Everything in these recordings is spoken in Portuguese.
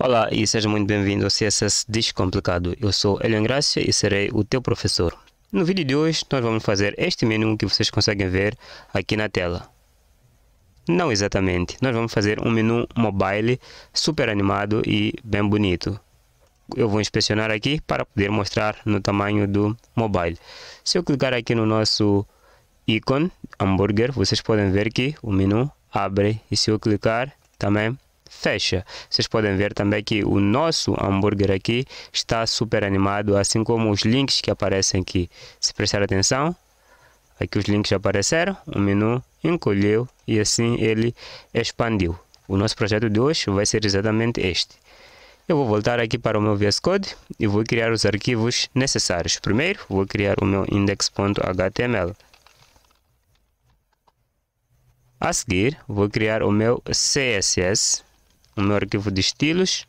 Olá e seja muito bem-vindo ao CSS Descomplicado. Eu sou Elian Gracia e serei o teu professor. No vídeo de hoje nós vamos fazer este menu que vocês conseguem ver aqui na tela. Não exatamente, nós vamos fazer um menu mobile super animado e bem bonito. Eu vou inspecionar aqui para poder mostrar no tamanho do mobile. Se eu clicar aqui no nosso ícone hambúrguer, vocês podem ver que o menu abre e se eu clicar também fecha. Vocês podem ver também que o nosso hambúrguer aqui está super animado, assim como os links que aparecem aqui. Se prestar atenção, aqui os links apareceram, o menu encolheu e assim ele expandiu. O nosso projeto de hoje vai ser exatamente este. Eu vou voltar aqui para o meu VS Code e vou criar os arquivos necessários. Primeiro, vou criar o meu index.html. A seguir, vou criar o meu CSS o meu arquivo de estilos.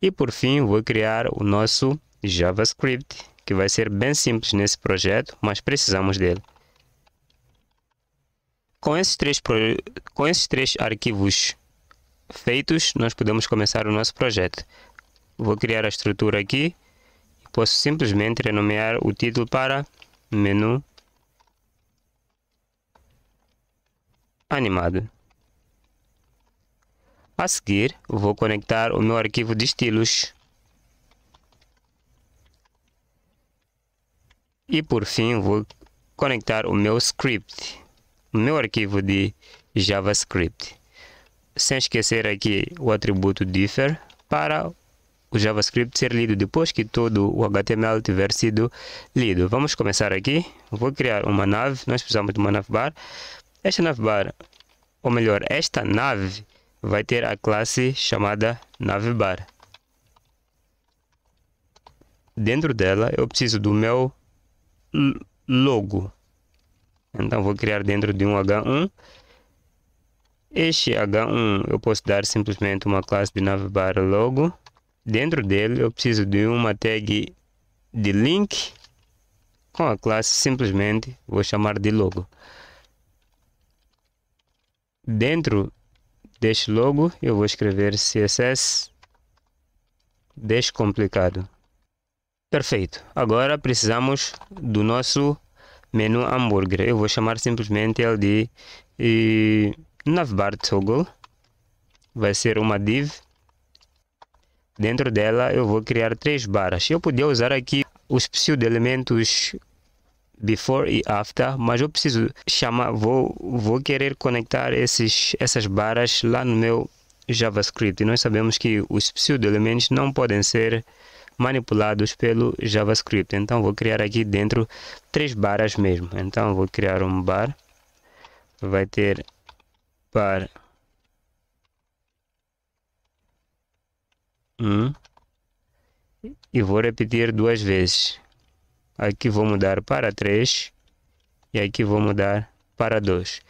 E por fim, vou criar o nosso JavaScript, que vai ser bem simples nesse projeto, mas precisamos dele. Com esses três, com esses três arquivos feitos, nós podemos começar o nosso projeto. Vou criar a estrutura aqui. Posso simplesmente renomear o título para menu animado. A seguir, vou conectar o meu arquivo de estilos. E por fim, vou conectar o meu script, o meu arquivo de JavaScript. Sem esquecer aqui o atributo differ para o JavaScript ser lido depois que todo o HTML tiver sido lido. Vamos começar aqui. Vou criar uma nave. Nós precisamos de uma navbar. Esta navbar, ou melhor, esta nave vai ter a classe chamada navbar. Dentro dela, eu preciso do meu logo. Então, vou criar dentro de um H1. Este H1 eu posso dar simplesmente uma classe de navbar logo. Dentro dele, eu preciso de uma tag de link com a classe simplesmente vou chamar de logo. Dentro deste logo, eu vou escrever CSS descomplicado. Perfeito. Agora precisamos do nosso menu hambúrguer. Eu vou chamar simplesmente ele de e, navbar toggle. Vai ser uma div. Dentro dela eu vou criar três barras. Eu podia usar aqui os pseudo de elementos before e after, mas eu preciso chamar, vou, vou querer conectar esses, essas barras lá no meu JavaScript. E nós sabemos que os pseudo-elementos não podem ser manipulados pelo JavaScript. Então vou criar aqui dentro três barras mesmo. Então vou criar um bar, vai ter bar 1 um, e vou repetir duas vezes. Aqui vou mudar para 3 e aqui vou mudar para 2.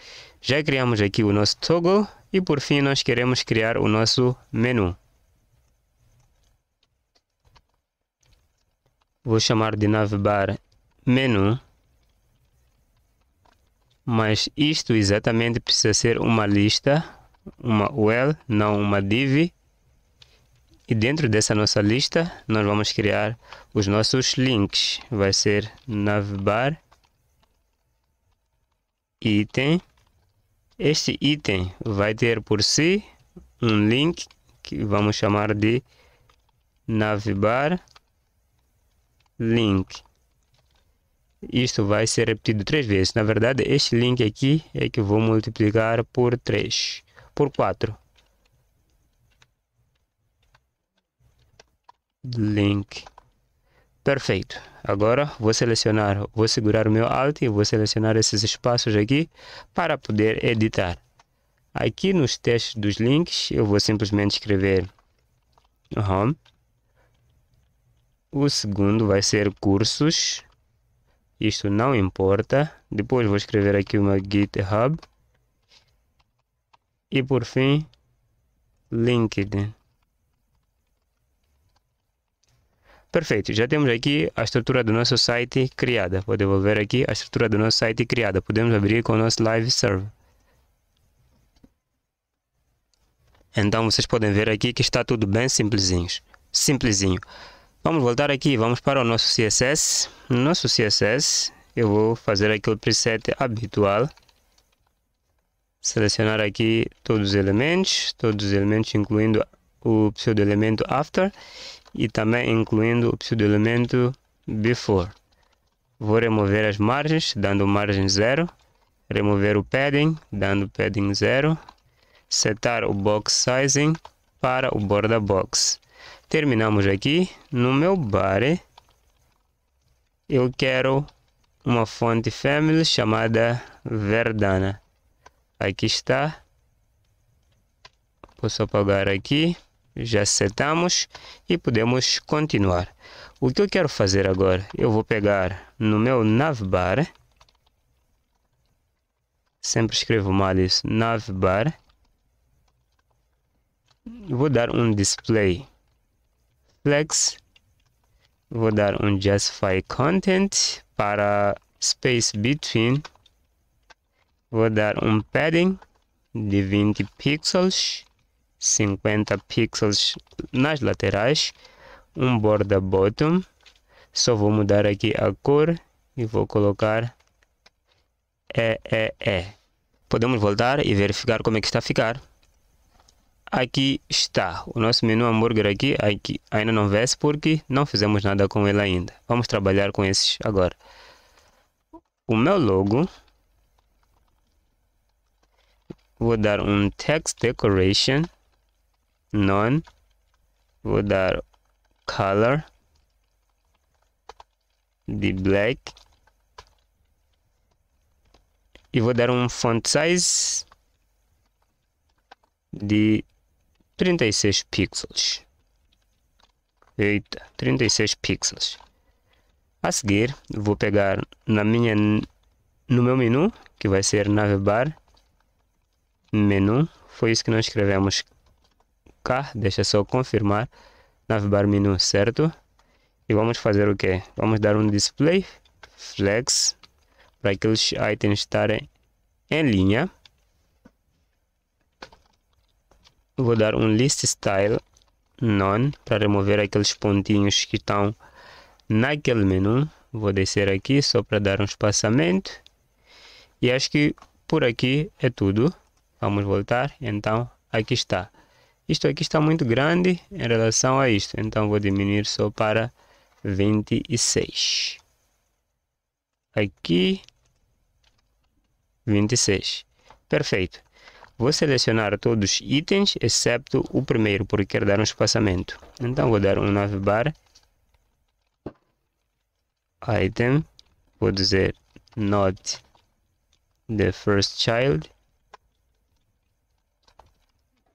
Já criamos aqui o nosso toggle e por fim nós queremos criar o nosso menu. Vou chamar de navbar menu, mas isto exatamente precisa ser uma lista, uma UL, não uma div, e dentro dessa nossa lista, nós vamos criar os nossos links. Vai ser navbar item. Este item vai ter por si um link que vamos chamar de navbar link. Isto vai ser repetido três vezes. Na verdade, este link aqui é que vou multiplicar por 3, por 4. link. Perfeito. Agora vou selecionar, vou segurar o meu Alt e vou selecionar esses espaços aqui para poder editar. Aqui nos textos dos links eu vou simplesmente escrever home. O segundo vai ser cursos. Isto não importa. Depois vou escrever aqui uma GitHub. E por fim, LinkedIn. Perfeito, já temos aqui a estrutura do nosso site criada. Vou devolver aqui a estrutura do nosso site criada. Podemos abrir com o nosso Live Server. Então vocês podem ver aqui que está tudo bem simplesinho. Simplesinho. Vamos voltar aqui, vamos para o nosso CSS. No nosso CSS, eu vou fazer aqui o preset habitual. Selecionar aqui todos os elementos, todos os elementos incluindo o pseudo-elemento after e também incluindo o pseudo elemento before. Vou remover as margens, dando margem 0, remover o padding, dando padding 0, setar o box sizing para o border box. Terminamos aqui. No meu body, eu quero uma fonte family chamada Verdana. Aqui está. Posso apagar aqui já setamos e podemos continuar. O que eu quero fazer agora? Eu vou pegar no meu navbar, sempre escrevo mal isso, navbar, vou dar um display flex, vou dar um justify content para space between, vou dar um padding de 20 pixels, 50 pixels nas laterais, um border bottom. Só vou mudar aqui a cor e vou colocar é é é. Podemos voltar e verificar como é que está a ficar. Aqui está, o nosso menu hambúrguer aqui, aqui ainda não vê porque não fizemos nada com ele ainda. Vamos trabalhar com esses agora. O meu logo, vou dar um text decoration none. Vou dar color de black. E vou dar um font size de 36 pixels. Eita, 36 pixels. A seguir, vou pegar na minha no meu menu, que vai ser navbar menu, foi isso que nós escrevemos cá, deixa só confirmar, navegar menu certo, e vamos fazer o que? Vamos dar um display flex para aqueles itens estarem em linha. Vou dar um list style none para remover aqueles pontinhos que estão naquele menu. Vou descer aqui só para dar um espaçamento. E acho que por aqui é tudo. Vamos voltar. Então aqui está. Isto aqui está muito grande em relação a isto, então vou diminuir só para 26. Aqui, 26. Perfeito. Vou selecionar todos os itens, exceto o primeiro, porque quero dar um espaçamento. Então vou dar um navbar. Item. Vou dizer not the first child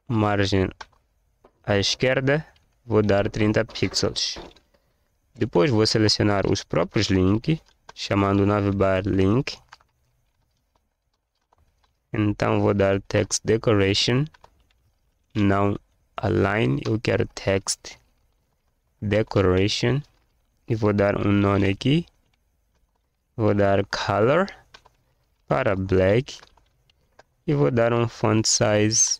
margem à esquerda, vou dar 30 pixels. Depois vou selecionar os próprios links, chamando o navbar link. Então vou dar text decoration, não align, eu quero text decoration e vou dar um nome aqui. Vou dar color para black e vou dar um font size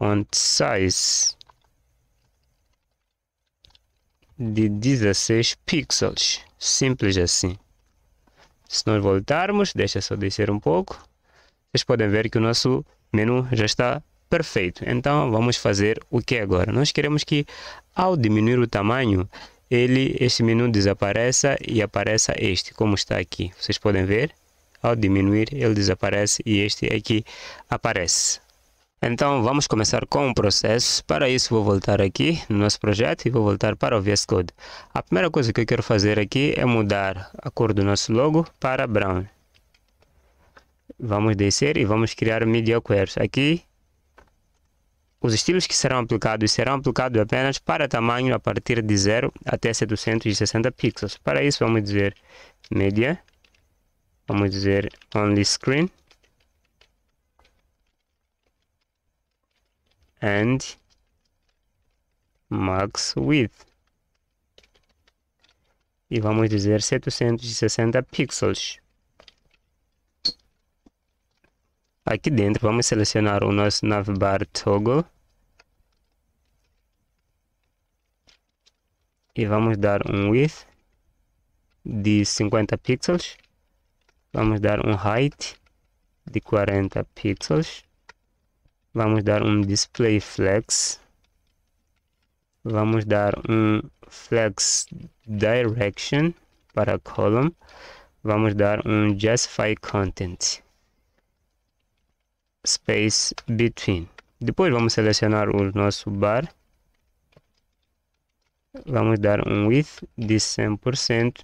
font size de 16 pixels. Simples assim. Se nós voltarmos, deixa só descer um pouco. Vocês podem ver que o nosso menu já está perfeito. Então vamos fazer o que agora? Nós queremos que ao diminuir o tamanho, ele este menu desapareça e apareça este, como está aqui. Vocês podem ver, ao diminuir ele desaparece e este aqui é aparece. Então vamos começar com o processo. Para isso vou voltar aqui no nosso projeto e vou voltar para o VS Code. A primeira coisa que eu quero fazer aqui é mudar a cor do nosso logo para brown. Vamos descer e vamos criar media queries. Aqui os estilos que serão aplicados serão aplicados apenas para tamanho a partir de 0 até 760 pixels. Para isso vamos dizer media, vamos dizer only screen and max width e vamos dizer 760 pixels aqui dentro vamos selecionar o nosso navbar toggle e vamos dar um width de 50 pixels vamos dar um height de 40 pixels vamos dar um display flex vamos dar um flex direction para column vamos dar um justify content space between depois vamos selecionar o nosso bar vamos dar um width de 100%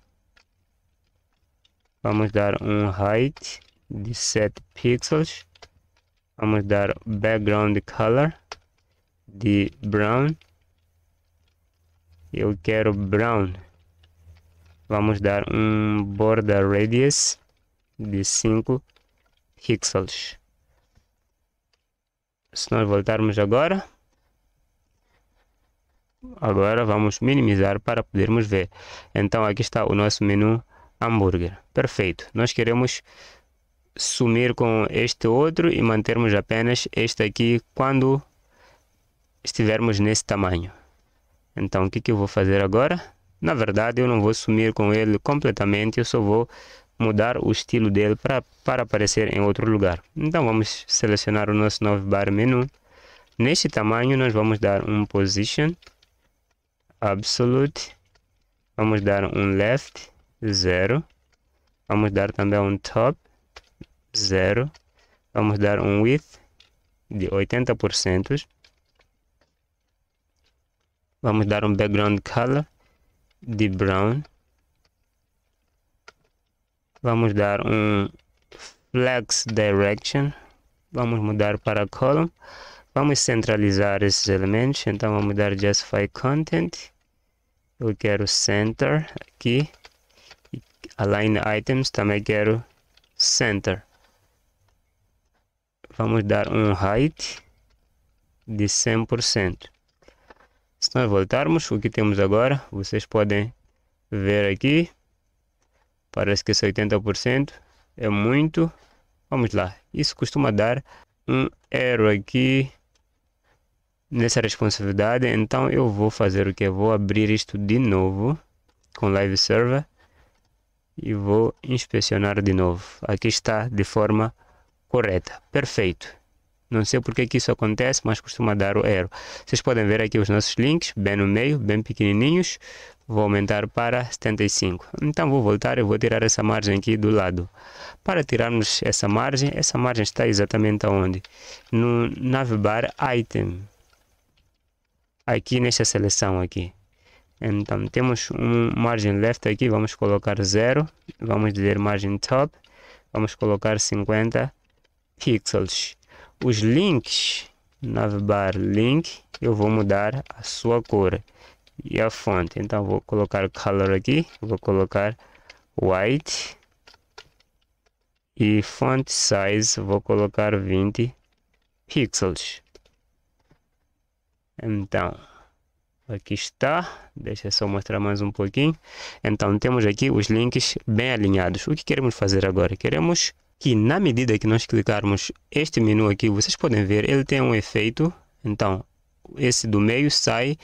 vamos dar um height de 7 pixels vamos dar background color de brown eu quero brown vamos dar um border radius de 5 pixels se nós voltarmos agora agora vamos minimizar para podermos ver então aqui está o nosso menu hambúrguer perfeito nós queremos sumir com este outro e mantermos apenas este aqui quando estivermos nesse tamanho. Então o que, que eu vou fazer agora? Na verdade eu não vou sumir com ele completamente, eu só vou mudar o estilo dele pra, para aparecer em outro lugar. Então vamos selecionar o nosso novo bar menu. Neste tamanho nós vamos dar um position absolute, vamos dar um left zero, vamos dar também um top 0. Vamos dar um width de 80%. Vamos dar um background color de brown. Vamos dar um flex direction. Vamos mudar para column. Vamos centralizar esses elementos. Então vamos dar justify content. Eu quero center aqui. Align items também quero center vamos dar um height de 100%. Se nós voltarmos, o que temos agora, vocês podem ver aqui. Parece que esse 80% é muito. Vamos lá, isso costuma dar um erro aqui nessa responsabilidade. Então eu vou fazer o que? Vou abrir isto de novo com Live Server e vou inspecionar de novo. Aqui está de forma correta. Perfeito. Não sei porque que isso acontece, mas costuma dar o erro. Vocês podem ver aqui os nossos links, bem no meio, bem pequenininhos. Vou aumentar para 75. Então vou voltar e vou tirar essa margem aqui do lado. Para tirarmos essa margem, essa margem está exatamente aonde? No navbar item. Aqui nesta seleção aqui. Então temos um margem left aqui, vamos colocar 0. Vamos dizer margem top. Vamos colocar 50 pixels. Os links, navbar link, eu vou mudar a sua cor e a fonte. Então vou colocar color aqui, vou colocar white e font size vou colocar 20 pixels. Então, aqui está. Deixa eu só mostrar mais um pouquinho. Então, temos aqui os links bem alinhados. O que queremos fazer agora? Queremos que na medida que nós clicarmos este menu aqui, vocês podem ver, ele tem um efeito. Então, esse do meio sai,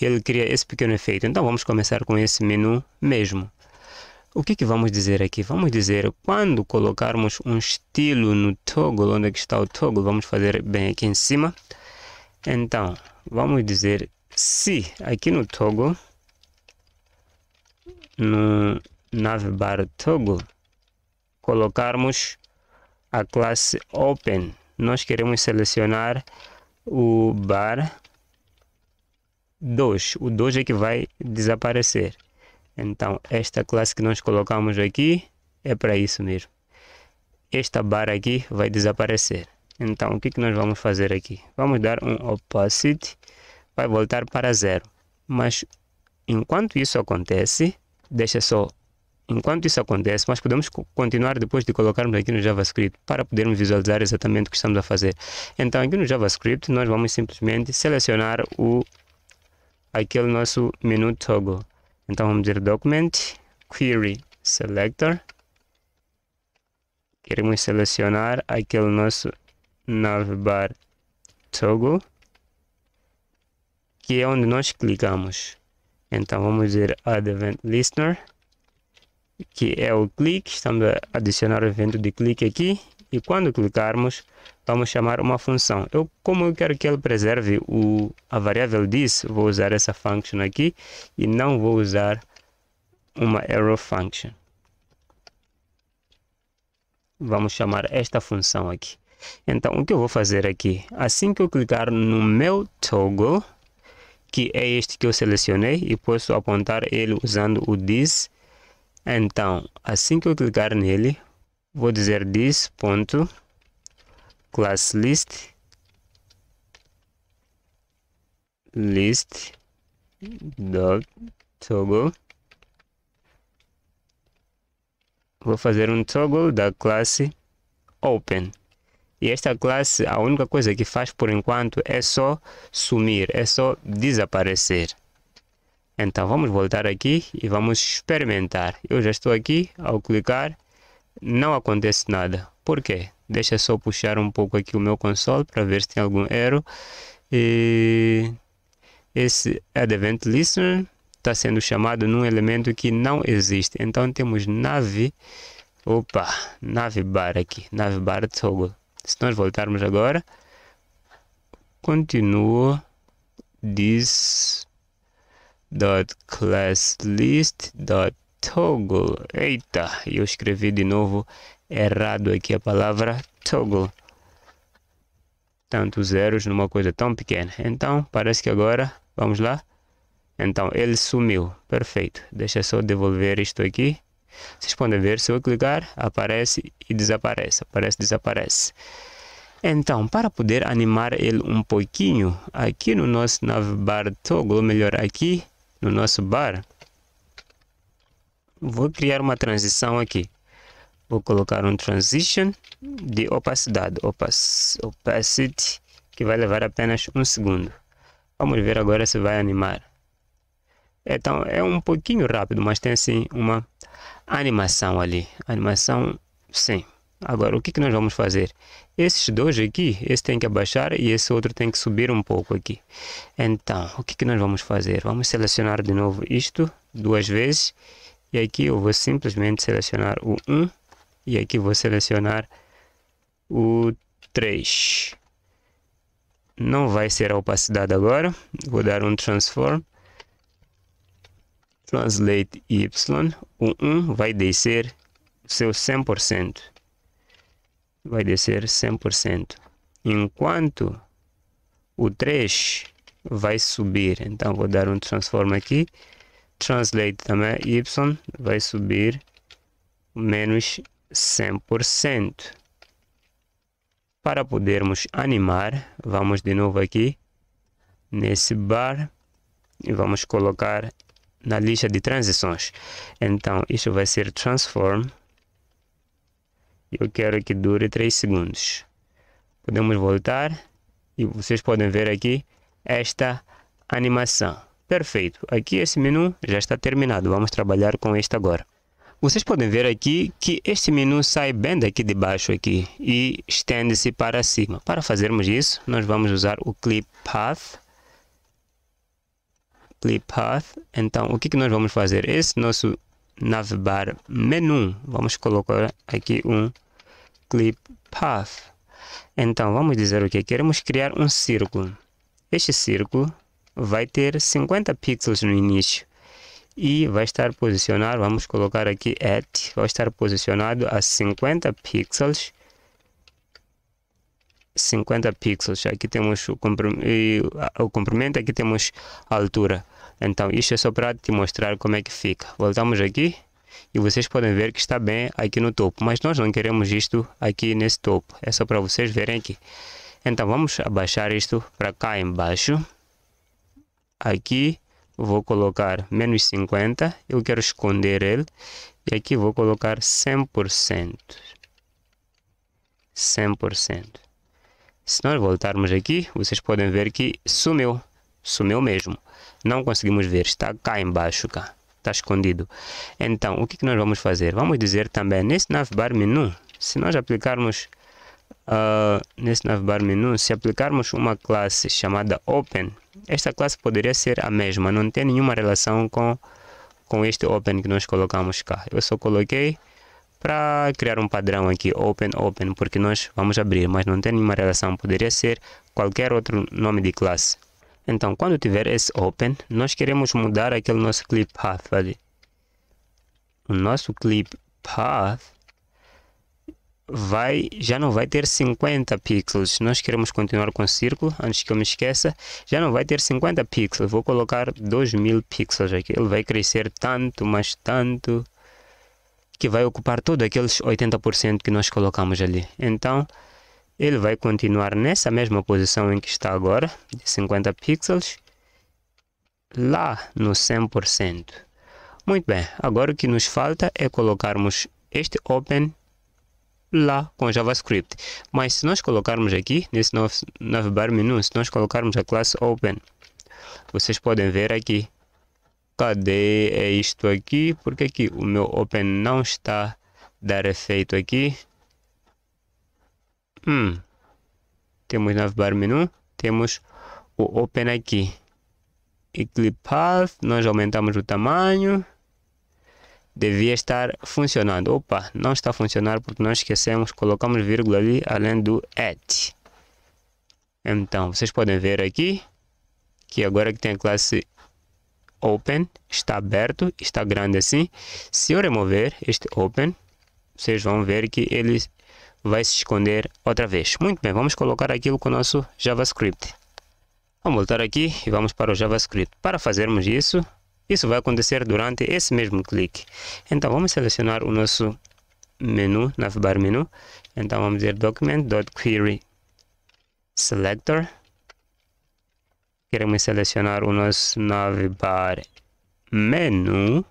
e ele cria esse pequeno efeito. Então, vamos começar com esse menu mesmo. O que, que vamos dizer aqui? Vamos dizer, quando colocarmos um estilo no toggle, onde é está o toggle? Vamos fazer bem aqui em cima. Então, vamos dizer, se aqui no toggle, no navbar toggle, colocarmos a classe Open, nós queremos selecionar o bar 2. O 2 é que vai desaparecer. Então, esta classe que nós colocamos aqui é para isso mesmo. Esta barra aqui vai desaparecer. Então, o que, que nós vamos fazer aqui? Vamos dar um opacity, vai voltar para zero. Mas, enquanto isso acontece, deixa só Enquanto isso acontece, nós podemos continuar depois de colocarmos aqui no JavaScript para podermos visualizar exatamente o que estamos a fazer. Então, aqui no JavaScript, nós vamos simplesmente selecionar o aquele nosso menu toggle. Então, vamos dizer document query selector. Queremos selecionar aquele nosso navbar toggle, que é onde nós clicamos. Então, vamos dizer add event listener que é o clique, estamos a adicionar o evento de clique aqui e quando clicarmos vamos chamar uma função. Eu, como eu quero que ele preserve o, a variável this, vou usar essa function aqui e não vou usar uma arrow function. Vamos chamar esta função aqui. Então, o que eu vou fazer aqui? Assim que eu clicar no meu toggle, que é este que eu selecionei, e posso apontar ele usando o this, então, assim que eu clicar nele, vou dizer this.classList ponto class list list dot toggle vou fazer um toggle da classe open e esta classe a única coisa que faz por enquanto é só sumir é só desaparecer então vamos voltar aqui e vamos experimentar. Eu já estou aqui, ao clicar não acontece nada. Por quê? Deixa só puxar um pouco aqui o meu console para ver se tem algum erro. E esse Add Event Listener está sendo chamado num elemento que não existe. Então temos nave, opa, nave bar aqui, nave bar toggle. Se nós voltarmos agora, continua diz dot class list dot toggle. Eita, eu escrevi de novo errado aqui a palavra toggle. Tantos zeros numa coisa tão pequena. Então, parece que agora, vamos lá. Então, ele sumiu. Perfeito. Deixa só devolver isto aqui. Vocês podem ver, se eu clicar, aparece e desaparece. Aparece desaparece. Então, para poder animar ele um pouquinho, aqui no nosso navbar toggle, melhor aqui, no nosso bar, vou criar uma transição aqui. Vou colocar um transition de opacidade, opas, opacity, que vai levar apenas um segundo. Vamos ver agora se vai animar. Então, é um pouquinho rápido, mas tem assim uma animação ali. Animação, sim. Agora, o que, que nós vamos fazer? Esses dois aqui, esse tem que abaixar e esse outro tem que subir um pouco aqui. Então, o que, que nós vamos fazer? Vamos selecionar de novo isto duas vezes. E aqui eu vou simplesmente selecionar o 1. E aqui vou selecionar o 3. Não vai ser a opacidade agora. Vou dar um transform. Translate Y. O 1 vai descer seu 100% vai descer 100%. Enquanto o 3 vai subir. Então vou dar um transform aqui. Translate também Y vai subir menos 100%. Para podermos animar, vamos de novo aqui nesse bar e vamos colocar na lista de transições. Então, isso vai ser transform eu quero que dure 3 segundos. Podemos voltar e vocês podem ver aqui esta animação. Perfeito, aqui esse menu já está terminado, vamos trabalhar com este agora. Vocês podem ver aqui que este menu sai bem daqui de baixo aqui e estende-se para cima. Para fazermos isso, nós vamos usar o Clip Path. Clip Path. Então, o que, que nós vamos fazer? Esse nosso navbar menu. Vamos colocar aqui um clip path. Então, vamos dizer o que? Queremos criar um círculo. Este círculo vai ter 50 pixels no início e vai estar posicionado, vamos colocar aqui at, vai estar posicionado a 50 pixels. 50 pixels, aqui temos o comprimento, aqui temos a altura. Então, isto é só para te mostrar como é que fica. Voltamos aqui e vocês podem ver que está bem aqui no topo, mas nós não queremos isto aqui nesse topo, é só para vocês verem aqui. Então, vamos abaixar isto para cá embaixo. Aqui vou colocar menos 50, eu quero esconder ele. E aqui vou colocar 100%. 100%. Se nós voltarmos aqui, vocês podem ver que sumiu. Sumiu mesmo. Não conseguimos ver, está cá embaixo, cá. Está escondido. Então, o que, que nós vamos fazer? Vamos dizer também, nesse navbar menu, se nós aplicarmos uh, nesse navbar menu, se aplicarmos uma classe chamada open, esta classe poderia ser a mesma, não tem nenhuma relação com, com este open que nós colocamos cá. Eu só coloquei para criar um padrão aqui, open, open, porque nós vamos abrir, mas não tem nenhuma relação, poderia ser qualquer outro nome de classe. Então, quando tiver esse open, nós queremos mudar aquele nosso clip path ali. O nosso clip path vai, já não vai ter 50 pixels. Nós queremos continuar com o círculo, antes que eu me esqueça. Já não vai ter 50 pixels, vou colocar 2000 pixels aqui. Ele vai crescer tanto, mas tanto, que vai ocupar todo aqueles 80% que nós colocamos ali. Então, ele vai continuar nessa mesma posição em que está agora, de 50 pixels, lá no 100%. Muito bem, agora o que nos falta é colocarmos este Open lá com JavaScript. Mas se nós colocarmos aqui, nesse navbar menu, se nós colocarmos a classe Open, vocês podem ver aqui. Cadê é isto aqui? Porque aqui o meu Open não está dar efeito aqui. Hum. temos Temos navbar menu, temos o open aqui. E clip path, nós aumentamos o tamanho. Devia estar funcionando. Opa, não está a funcionar porque nós esquecemos, colocamos vírgula ali além do at. Então, vocês podem ver aqui que agora que tem a classe open, está aberto, está grande assim. Se eu remover este open, vocês vão ver que ele vai se esconder outra vez. Muito bem, vamos colocar aquilo com o nosso JavaScript. Vamos voltar aqui e vamos para o JavaScript. Para fazermos isso, isso vai acontecer durante esse mesmo clique. Então vamos selecionar o nosso menu, navbar menu. Então vamos dizer document.query selector. Queremos selecionar o nosso navbar menu.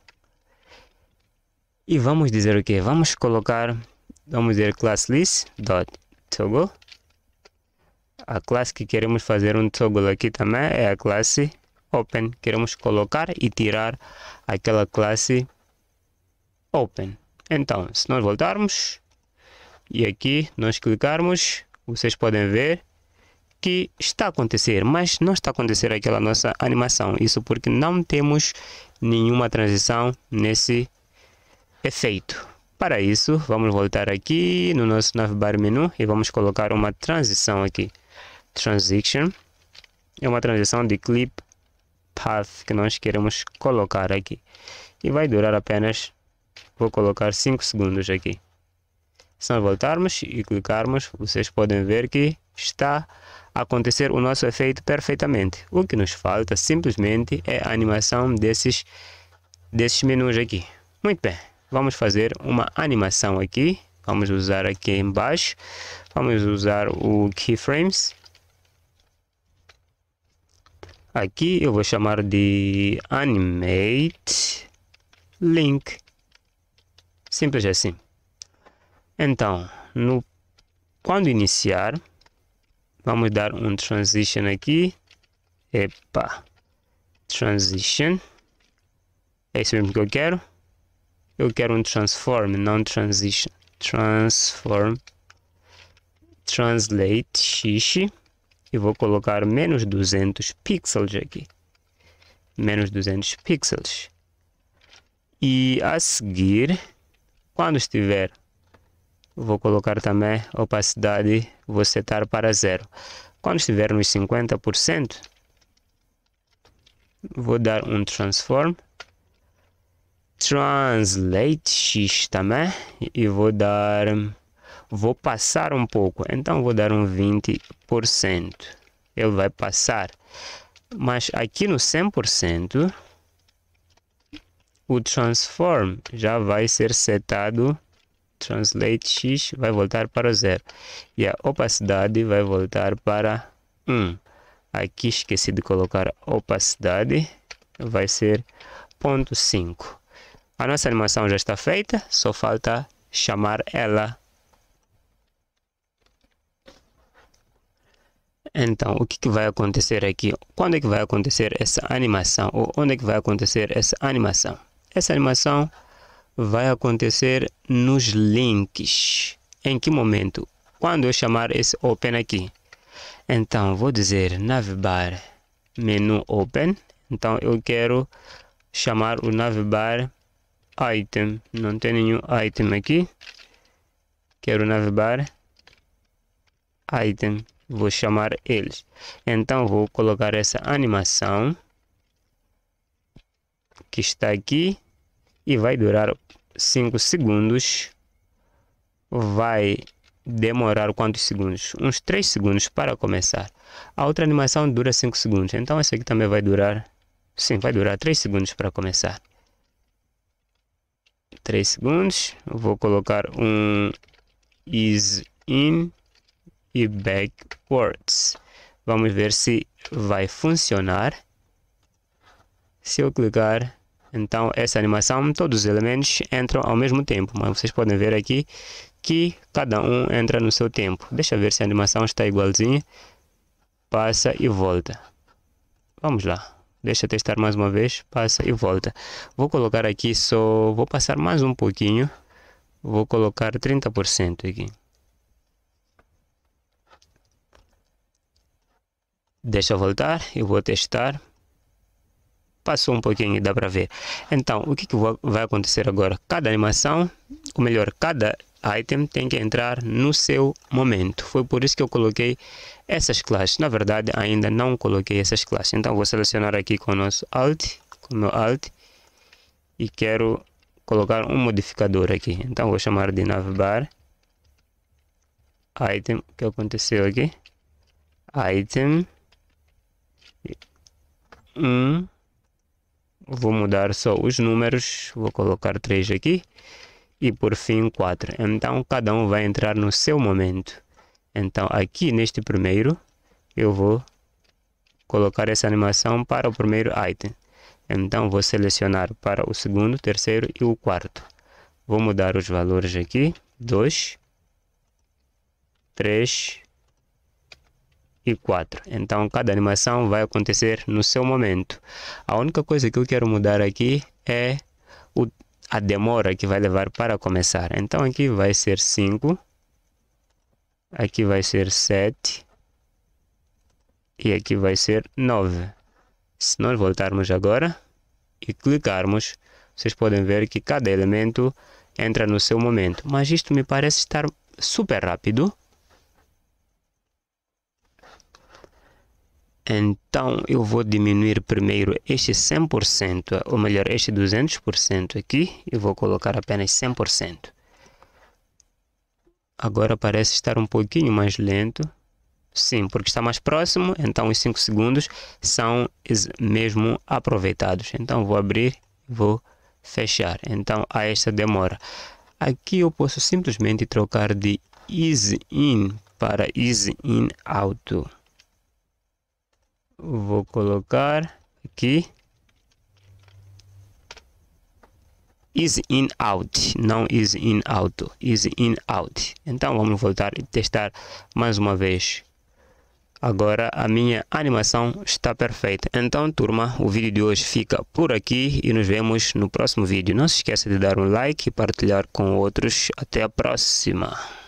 E vamos dizer o que? Vamos colocar vamos dizer class list dot toggle a classe que queremos fazer um toggle aqui também é a classe open queremos colocar e tirar aquela classe open então se nós voltarmos e aqui nós clicarmos vocês podem ver que está a acontecer, mas não está a acontecer aquela nossa animação. Isso porque não temos nenhuma transição nesse efeito. Para isso, vamos voltar aqui no nosso navbar menu e vamos colocar uma transição aqui. Transition é uma transição de clip path que nós queremos colocar aqui. E vai durar apenas, vou colocar 5 segundos aqui. Se nós voltarmos e clicarmos, vocês podem ver que está a acontecer o nosso efeito perfeitamente. O que nos falta simplesmente é a animação desses, desses menus aqui. Muito bem, vamos fazer uma animação aqui vamos usar aqui embaixo vamos usar o keyframes aqui eu vou chamar de animate link simples assim então no quando iniciar vamos dar um transition aqui epa transition é isso mesmo que eu quero eu quero um transform, não transition. Transform, translate x e vou colocar menos 200 pixels aqui. Menos 200 pixels. E a seguir, quando estiver, vou colocar também opacidade, vou setar para zero. Quando estiver nos 50%, vou dar um transform translate x também tá, né? e vou dar vou passar um pouco então vou dar um 20% ele vai passar mas aqui no 100% o transform já vai ser setado translate x vai voltar para o zero e a opacidade vai voltar para 1 aqui esqueci de colocar opacidade vai ser 0.5 a nossa animação já está feita, só falta chamar ela. Então, o que, que vai acontecer aqui? Quando é que vai acontecer essa animação? Ou onde é que vai acontecer essa animação? Essa animação vai acontecer nos links. Em que momento? Quando eu chamar esse Open aqui. Então, vou dizer navbar menu Open. Então, eu quero chamar o navbar item. Não tem nenhum item aqui. Quero navegar. Item. Vou chamar eles. Então vou colocar essa animação. Que está aqui. E vai durar 5 segundos. Vai demorar quantos segundos? Uns 3 segundos para começar. A outra animação dura 5 segundos. Então essa aqui também vai durar. Sim, vai durar 3 segundos para começar. 3 segundos. Eu vou colocar um is in e backwards. Vamos ver se vai funcionar. Se eu clicar, então essa animação, todos os elementos entram ao mesmo tempo. Mas vocês podem ver aqui que cada um entra no seu tempo. Deixa eu ver se a animação está igualzinha. Passa e volta. Vamos lá deixa testar mais uma vez, passa e volta. Vou colocar aqui só, vou passar mais um pouquinho, vou colocar 30% aqui. Deixa voltar, e vou testar. Passou um pouquinho, dá para ver. Então, o que, que vai acontecer agora? Cada animação, ou melhor, cada item tem que entrar no seu momento. Foi por isso que eu coloquei essas classes. Na verdade, ainda não coloquei essas classes. Então, vou selecionar aqui com o nosso Alt, com o meu Alt, e quero colocar um modificador aqui. Então, vou chamar de navbar item. O que aconteceu aqui? Item 1. Um. Vou mudar só os números. Vou colocar 3 aqui e por fim 4. Então cada um vai entrar no seu momento. Então aqui neste primeiro eu vou colocar essa animação para o primeiro item. Então vou selecionar para o segundo, terceiro e o quarto. Vou mudar os valores aqui. 2, 3 e 4. Então cada animação vai acontecer no seu momento. A única coisa que eu quero mudar aqui é o a demora que vai levar para começar. Então aqui vai ser 5, aqui vai ser 7 e aqui vai ser 9. Se nós voltarmos agora e clicarmos, vocês podem ver que cada elemento entra no seu momento. Mas isto me parece estar super rápido. Então, eu vou diminuir primeiro este 100%, ou melhor, este 200% aqui, e vou colocar apenas 100%. Agora parece estar um pouquinho mais lento. Sim, porque está mais próximo, então os 5 segundos são mesmo aproveitados. Então, vou abrir, vou fechar. Então, há esta demora. Aqui eu posso simplesmente trocar de Easy In para Easy In Auto vou colocar aqui is in out, não is in auto, is in out. Então vamos voltar e testar mais uma vez. Agora a minha animação está perfeita. Então turma, o vídeo de hoje fica por aqui e nos vemos no próximo vídeo. Não se esqueça de dar um like e partilhar com outros. Até a próxima!